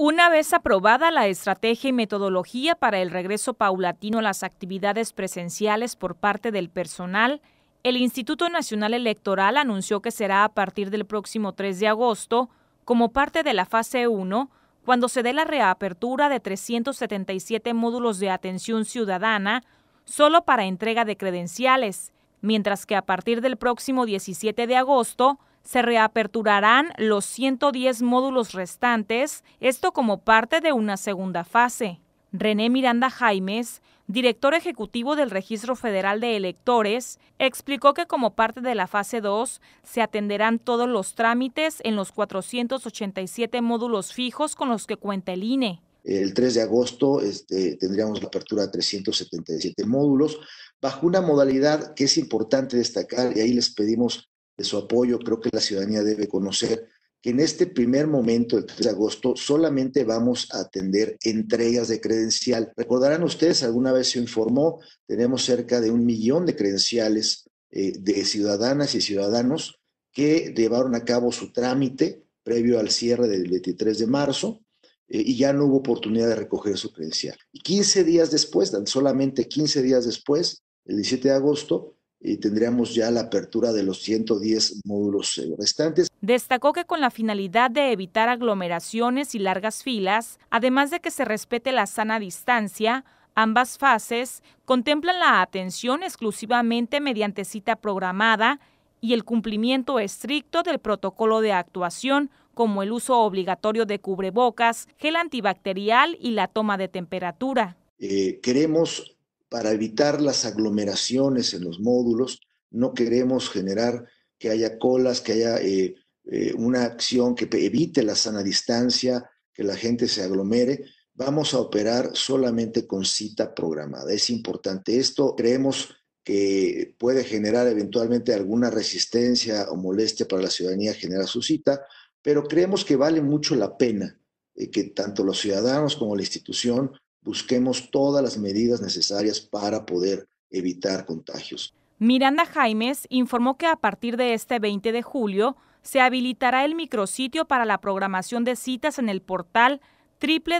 Una vez aprobada la estrategia y metodología para el regreso paulatino a las actividades presenciales por parte del personal, el Instituto Nacional Electoral anunció que será a partir del próximo 3 de agosto, como parte de la fase 1, cuando se dé la reapertura de 377 módulos de atención ciudadana solo para entrega de credenciales, mientras que a partir del próximo 17 de agosto se reaperturarán los 110 módulos restantes, esto como parte de una segunda fase. René Miranda Jaimes, director ejecutivo del Registro Federal de Electores, explicó que como parte de la fase 2 se atenderán todos los trámites en los 487 módulos fijos con los que cuenta el INE. El 3 de agosto este, tendríamos la apertura de 377 módulos bajo una modalidad que es importante destacar y ahí les pedimos de su apoyo. Creo que la ciudadanía debe conocer que en este primer momento, el 3 de agosto, solamente vamos a atender entregas de credencial. Recordarán ustedes, alguna vez se informó, tenemos cerca de un millón de credenciales eh, de ciudadanas y ciudadanos que llevaron a cabo su trámite previo al cierre del 23 de marzo eh, y ya no hubo oportunidad de recoger su credencial. Y 15 días después, solamente 15 días después, el 17 de agosto, y tendríamos ya la apertura de los 110 módulos eh, restantes. Destacó que con la finalidad de evitar aglomeraciones y largas filas, además de que se respete la sana distancia, ambas fases contemplan la atención exclusivamente mediante cita programada y el cumplimiento estricto del protocolo de actuación como el uso obligatorio de cubrebocas, gel antibacterial y la toma de temperatura. Eh, queremos para evitar las aglomeraciones en los módulos. No queremos generar que haya colas, que haya eh, eh, una acción que evite la sana distancia, que la gente se aglomere. Vamos a operar solamente con cita programada. Es importante esto. Creemos que puede generar eventualmente alguna resistencia o molestia para la ciudadanía generar su cita, pero creemos que vale mucho la pena eh, que tanto los ciudadanos como la institución busquemos todas las medidas necesarias para poder evitar contagios. Miranda Jaimes informó que a partir de este 20 de julio se habilitará el micrositio para la programación de citas en el portal www.ine.mx,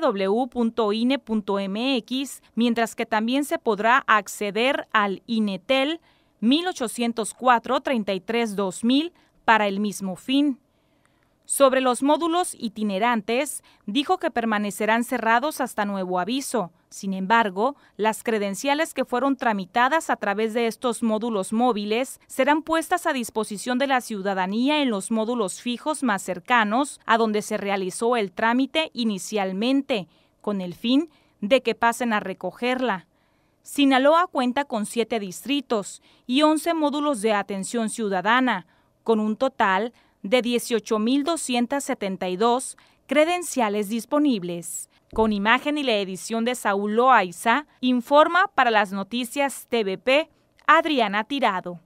mientras que también se podrá acceder al INETEL 1804 33 para el mismo fin. Sobre los módulos itinerantes, dijo que permanecerán cerrados hasta nuevo aviso. Sin embargo, las credenciales que fueron tramitadas a través de estos módulos móviles serán puestas a disposición de la ciudadanía en los módulos fijos más cercanos a donde se realizó el trámite inicialmente, con el fin de que pasen a recogerla. Sinaloa cuenta con siete distritos y once módulos de atención ciudadana, con un total de de 18.272 credenciales disponibles. Con imagen y la edición de Saúl Loaiza, informa para las noticias TVP Adriana Tirado.